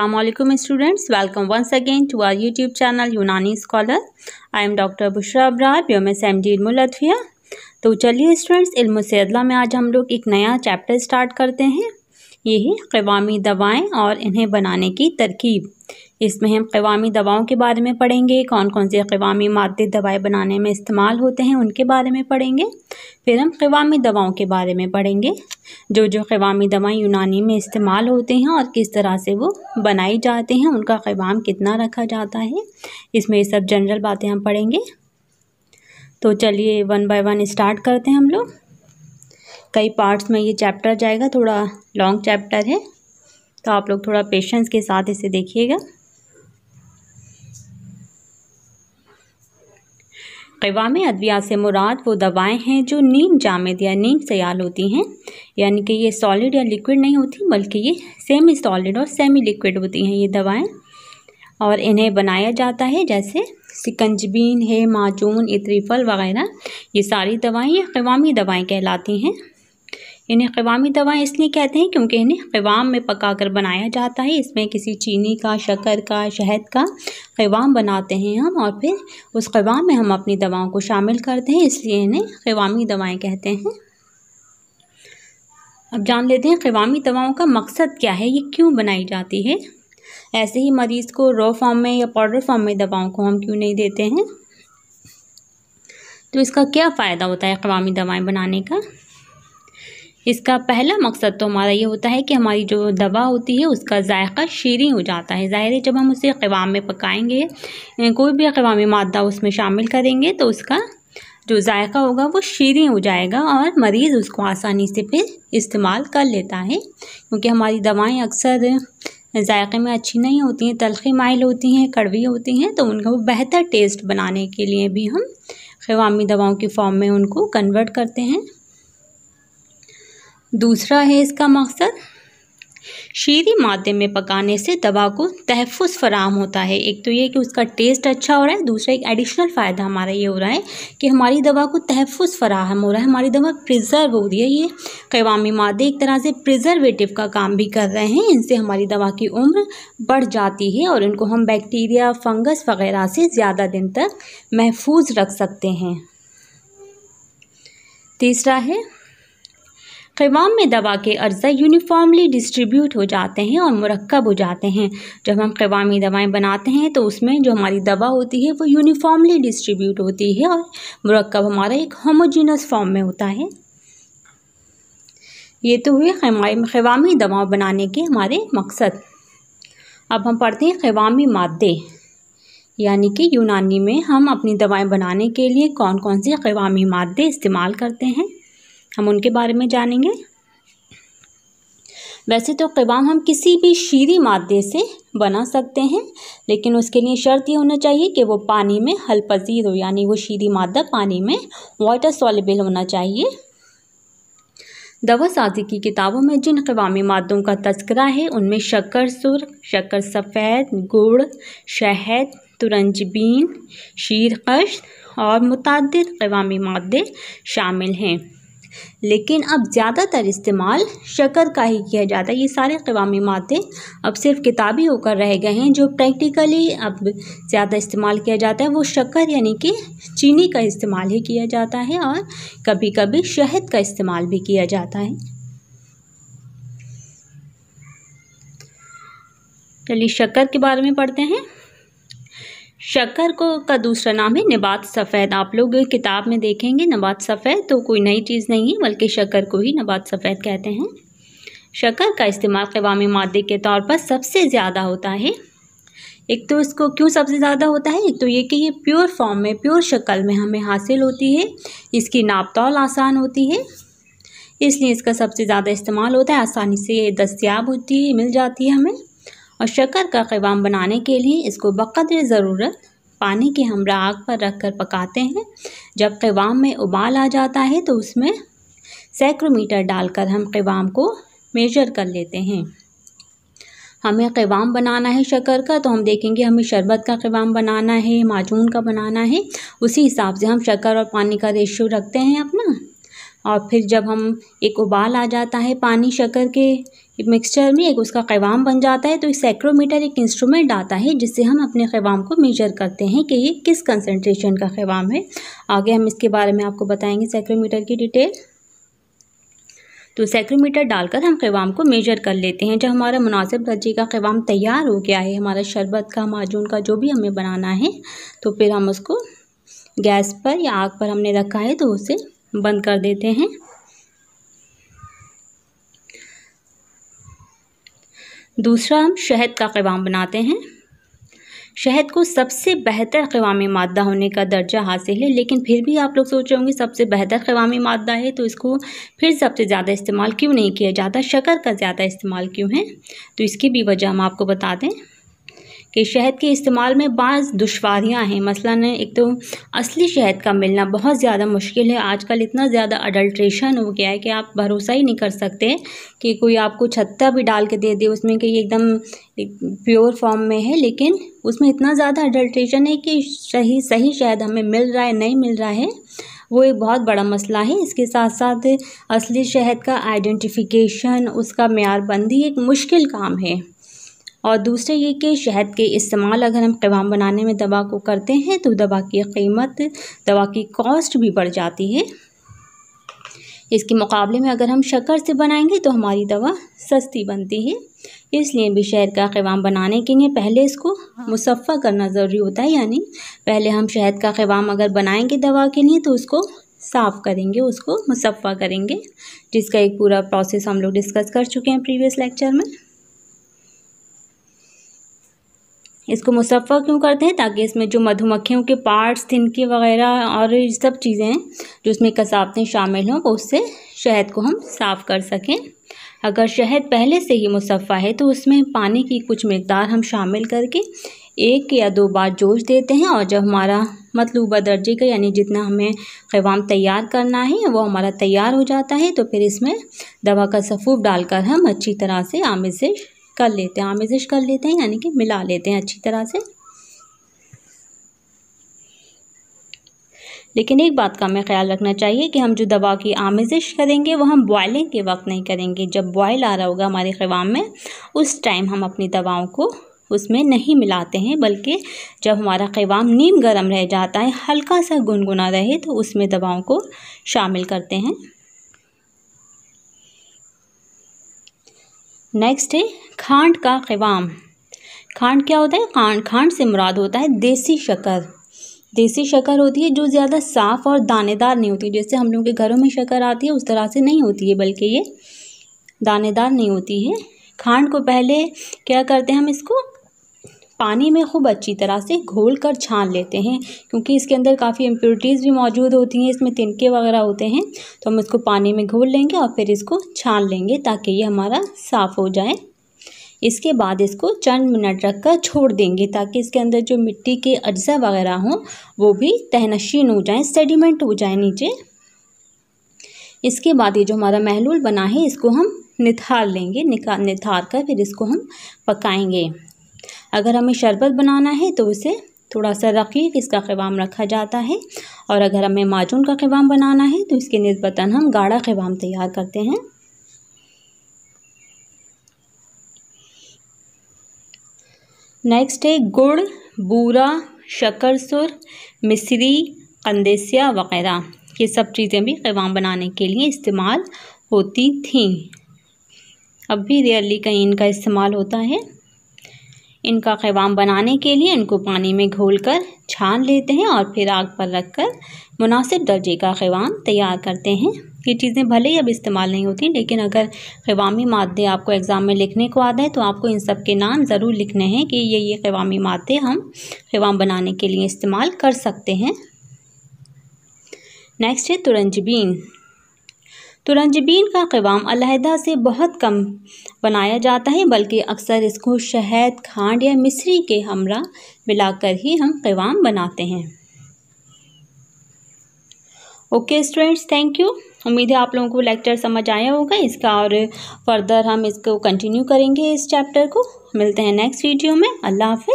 Aslam students welcome once again to our YouTube channel Unani scholar I am doctor Bushra Abrar B M S M D इलमुलतफिया तो चलिए students इल्म में आज हम लोग एक नया चैप्टर स्टार्ट करते हैं ये है कवामी दवाएं और इन्हें बनाने की तरकीब इसमें हम कवामी दवाओं के बारे में पढ़ेंगे कौन कौन से कवामी मादे दवाएं बनाने में इस्तेमाल होते हैं उनके बारे में पढ़ेंगे फिर हम कवामी दवाओं के बारे में पढ़ेंगे जो जो कवामी दवाएं यूनानी में इस्तेमाल होते हैं और किस तरह से वो बनाई जाते हैं उनका कवाम कितना रखा जाता है इसमें ये सब जनरल बातें हम पढ़ेंगे तो चलिए वन बाय वन स्टार्ट करते हैं हम लोग कई पार्ट्स में ये चैप्टर जाएगा थोड़ा लॉन्ग चैप्टर है तो आप लोग थोड़ा पेशेंस के साथ इसे देखिएगा कवाम अद्वियात से मुराद वो दवाएं हैं जो नीम जामद या नीम सयाल होती हैं यानी कि ये सॉलिड या लिक्विड नहीं होती बल्कि ये सेमी सॉलिड और सेमी लिक्विड होती हैं ये दवाएं और इन्हें बनाया जाता है जैसे सिकंजबीन है माजून इतरीफल वगैरह ये सारी दवाएं ये कवामी दवाएं कहलाती हैं इन्हें क़वामी दवाएं इसलिए कहते हैं क्योंकि इन्हें क़वाम में पका कर बनाया जाता है इसमें किसी चीनी का शक्कर का शहद का क़वाम बनाते हैं हम और फिर उस क़वाम में हम अपनी दवाओं को शामिल करते हैं इसलिए इन्हें क़वामी दवाएँ कहते हैं अब जान लेते हैं क़वामी दवाओं का मकसद क्या है ये क्यों बनाई जाती है ऐसे ही मरीज़ को रॉ फॉर्म में या पाउडर फॉर्म में दवाओं को हम क्यों नहीं देते हैं तो इसका क्या फ़ायदा होता है अकवामी दवाएं बनाने का इसका पहला मकसद तो हमारा ये होता है कि हमारी जो दवा होती है उसका जायका शीरी हो जाता है ज़ाहिर है जब हम उसे अवाम में पकाएंगे कोई भी अवामी मादा उसमें शामिल करेंगे तो उसका जो जायका होगा वो शीरें हो जाएगा और मरीज़ उसको आसानी से फिर इस्तेमाल कर लेता है क्योंकि हमारी दवाएं अक्सर जायके में अच्छी नहीं होती हैं तलखी माइल होती हैं कड़वी होती हैं तो उनका वो बेहतर टेस्ट बनाने के लिए भी हम खवामी दवाओं की फॉर्म में उनको कन्वर्ट करते हैं दूसरा है इसका मकसद शीरी मादे में पकाने से दवा को तहफ़ फराम होता है एक तो ये कि उसका टेस्ट अच्छा हो रहा है दूसरा एक एडिशनल फ़ायदा हमारा ये हो रहा है कि हमारी दवा को तहफ़ फराहम हो रहा है हमारी दवा प्रिजर्व हो रही है ये कैवामी मादे एक तरह से प्रिजर्वेटिव का काम भी कर रहे हैं इनसे हमारी दवा की उम्र बढ़ जाती है और इनको हम बैक्टीरिया फंगस वगैरह से ज़्यादा दिन तक महफूज रख सकते हैं तीसरा है ख़माम में दवा के अर्ज़ा यूनिफॉर्मली डिस्ट्रीब्यूट हो जाते हैं और मरकब हो जाते हैं जब हम ख़वामी दवाएं बनाते हैं तो उसमें जो हमारी दवा होती है वो यूनिफॉर्मली डिस्ट्रीब्यूट होती है और मरकब हमारा एक होमोजीनस फॉर्म में होता है ये तो हुए ख़वामी दवा बनाने के हमारे मकसद अब हम पढ़ते हैं ख़वामी मादे यानी कि यूनानी में हम अपनी दवाएं बनाने के लिए कौन कौन से क़वामी मादे इस्तेमाल करते हैं हम उनके बारे में जानेंगे वैसे तो कबाम हम किसी भी शीरी मादे से बना सकते हैं लेकिन उसके लिए शर्त ये होना चाहिए कि वो पानी में हल पजीर हो यानी वो शीरी मादा पानी में वाटर सॉलेबल होना चाहिए दवा साजी की किताबों में जिन कवामी मादों का तस्करा है उनमें शक्कर सुर शक्कर सफ़ेद गुड़ शहद तुरंजबीन शीरकश और मुतद कवामी मादे शामिल हैं लेकिन अब ज़्यादातर इस्तेमाल शक्कर का ही किया जाता है ये सारे कवामी मादे अब सिर्फ किताबी होकर रह गए हैं जो प्रैक्टिकली अब ज़्यादा इस्तेमाल किया जाता है वो शक्कर यानी कि चीनी का इस्तेमाल ही किया जाता है और कभी कभी शहद का इस्तेमाल भी किया जाता है चलिए शक्कर के बारे में पढ़ते हैं शक्कर को का दूसरा नाम है नबात सफ़ेद आप लोग किताब में देखेंगे नबात सफ़ेद तो कोई नई चीज़ नहीं है बल्कि शक्कर को ही नबात सफ़ेद कहते हैं शक्कर का इस्तेमाल कवामी मादे के तौर पर सबसे ज़्यादा होता है एक तो इसको क्यों सबसे ज़्यादा होता है एक तो ये कि ये प्योर फॉर्म में प्योर शक्ल में हमें हासिल होती है इसकी नापतौल आसान होती है इसलिए इसका सबसे ज़्यादा इस्तेमाल होता है आसानी से ये दस्तियाब होती है मिल जाती है हमें और शक्कर का क़वाम बनाने के लिए इसको बक़दर ज़रूरत पानी के हमरा आग पर रख कर पकाते हैं जब क़वाम में उबाल आ जाता है तो उसमें सैक्रोमीटर डालकर हम क़वाम को मेजर कर लेते हैं हमें क़वाम बनाना है शक्कर का तो हम देखेंगे हमें शरबत का क़वाम बनाना है माजून का बनाना है उसी हिसाब से हम शक्कर और पानी का रेशो रखते हैं अपना और फिर जब हम एक उबाल आ जाता है पानी शक्कर के मिक्सचर में एक उसका क़वाम बन जाता है तो एक सैक्रोमीटर एक इंस्ट्रूमेंट आता है जिससे हम अपने क़वाम को मेजर करते हैं कि ये किस कंसनट्रेशन का क़वाम है आगे हम इसके बारे में आपको बताएंगे सैक्रोमीटर की डिटेल तो सैक्रोमीटर डालकर हम क़वाम को मेजर कर लेते हैं जब हमारा मुनासिब दर्जे का क़वाम तैयार हो गया है हमारा शरबत का माजून का जो भी हमें बनाना है तो फिर हम उसको गैस पर या आग पर हमने रखा है तो उसे बंद कर देते हैं दूसरा हम शहद का क़वाम बनाते हैं शहद को सबसे बेहतर क़वामी मादा होने का दर्जा हासिल है लेकिन फिर भी आप लोग सोच रहे होंगे सबसे बेहतर क़वामी मादा है तो इसको फिर सबसे ज़्यादा इस्तेमाल क्यों नहीं किया जाता शक्कर का ज़्यादा इस्तेमाल क्यों है तो इसकी भी वजह हम आपको बता दें कि शहद के इस्तेमाल में बाज़ दुशारियाँ हैं मसला एक तो असली शहद का मिलना बहुत ज़्यादा मुश्किल है आजकल इतना ज़्यादा अडल्ट्रेशन हो गया है कि आप भरोसा ही नहीं कर सकते कि कोई आपको छत्ता भी डाल के दे दे उसमें कि एकदम प्योर फॉर्म में है लेकिन उसमें इतना ज़्यादा अडल्ट्रेशन है कि सही सही शहद हमें मिल रहा है नहीं मिल रहा है वो एक बहुत बड़ा मसला है इसके साथ साथ असली शहद का आइडेंटिफिकेशन उसका मैारबंदी एक मुश्किल काम है और दूसरे ये कि शहद के इस्तेमाल अगर हम कवाम बनाने में दवा को करते हैं तो दवा की कीमत दवा की कॉस्ट भी बढ़ जाती है इसके मुकाबले में अगर हम शक्कर से बनाएंगे तो हमारी दवा सस्ती बनती है इसलिए भी शहद का क़वाम बनाने के लिए पहले इसको मुसफ़ा करना ज़रूरी होता है यानी पहले हम शहद का क़वाम अगर बनाएंगे दवा के लिए तो उसको साफ़ करेंगे उसको मुसफ़ा करेंगे जिसका एक पूरा प्रोसेस हम लोग डिस्कस कर चुके हैं प्रीवियस लेक्चर में इसको मुसफ़ा क्यों करते हैं ताकि इसमें जो मधुमक्खियों के पार्ट्स थिनके वगैरह और ये सब चीज़ें हैं जो इसमें कसावतें शामिल हों वो उससे शहद को हम साफ़ कर सकें अगर शहद पहले से ही मुसफ़ा है तो उसमें पानी की कुछ मकदार हम शामिल करके एक या दो बार जोश देते हैं और जब हमारा मतलूबा दर्जे का यानी जितना हमें क़वाम तैयार करना है वो हमारा तैयार हो जाता है तो फिर इसमें दवा का सफ़ूफ डालकर हम अच्छी तरह से आमिर से कर लेते हैं आमेजिश कर लेते हैं यानी कि मिला लेते हैं अच्छी तरह से लेकिन एक बात का हमें ख्याल रखना चाहिए कि हम जो दवा की आमेजिश करेंगे वो हम बॉयलिंग के वक्त नहीं करेंगे जब बॉयल आ रहा होगा हमारे खवाम में उस टाइम हम अपनी दवाओं को उसमें नहीं मिलाते हैं बल्कि जब हमारा क़वाम नीम गर्म रह जाता है हल्का सा गुनगुना रहे तो उसमें दवाओं को शामिल करते हैं नेक्स्ट है खांड का क़वाम खांड क्या होता है खांड खांड से मुराद होता है देसी शक्कर देसी शक्कर होती है जो ज़्यादा साफ़ और दानेदार नहीं होती जैसे हम लोग के घरों में शक्कर आती है उस तरह से नहीं होती है बल्कि ये दानेदार नहीं होती है खांड को पहले क्या करते हैं हम इसको पानी में खूब अच्छी तरह से घोल कर छान लेते हैं क्योंकि इसके अंदर काफ़ी इम्प्योरिटीज़ भी मौजूद होती हैं इसमें तिनके वगैरह होते हैं तो हम इसको पानी में घोल लेंगे और फिर इसको छान लेंगे ताकि ये हमारा साफ़ हो जाए इसके बाद इसको चंद मिनट रख कर छोड़ देंगे ताकि इसके अंदर जो मिट्टी के अज्जा वगैरह हों वो भी तहनशीन हो जाएँ सेडिमेंट हो जाए नीचे इसके बाद ये जो हमारा महलूल बना है इसको हम निथार लेंगे निका निथार कर फिर इसको हम पकाएंगे अगर हमें शरबत बनाना है तो उसे थोड़ा सा रखिए इसका खवाम रखा जाता है और अगर हमें माजून का खवाम बनाना है तो इसके नस्बता हम गाढ़ा खवाम तैयार करते हैं नेक्स्ट है गुड़ बूरा शकरसुर मिश्री कंदेसिया वगैरह ये सब चीज़ें भी कवाम बनाने के लिए इस्तेमाल होती थीं अब भी रेयरली कहीं इनका इस्तेमाल होता है इनका कवाम बनाने के लिए इनको पानी में घोल कर छान लेते हैं और फिर आग पर रख कर मुनासिब दर्जे का कवाम तैयार करते हैं ये चीज़ें भले ही अब इस्तेमाल नहीं होती लेकिन अगर कवामी मादे आपको एग्ज़ाम में लिखने को आता है तो आपको इन सब के नाम ज़रूर लिखने हैं कि ये ये कवामी मादे हम कवाम बनाने के लिए इस्तेमाल कर सकते हैं नेक्स्ट है तुरंजबीन तुरंजबीन का कवाम अलहदा से बहुत कम बनाया जाता है बल्कि अक्सर इसको शहद खांड या मिसरी के हमरा मिलाकर ही हम कवाम बनाते हैं ओके स्टूडेंट्स थैंक यू उम्मीद है आप लोगों को लेक्चर समझ आया होगा इसका और फर्दर हम इसको कंटिन्यू करेंगे इस चैप्टर को मिलते हैं नेक्स्ट वीडियो में अल्लाह हाफि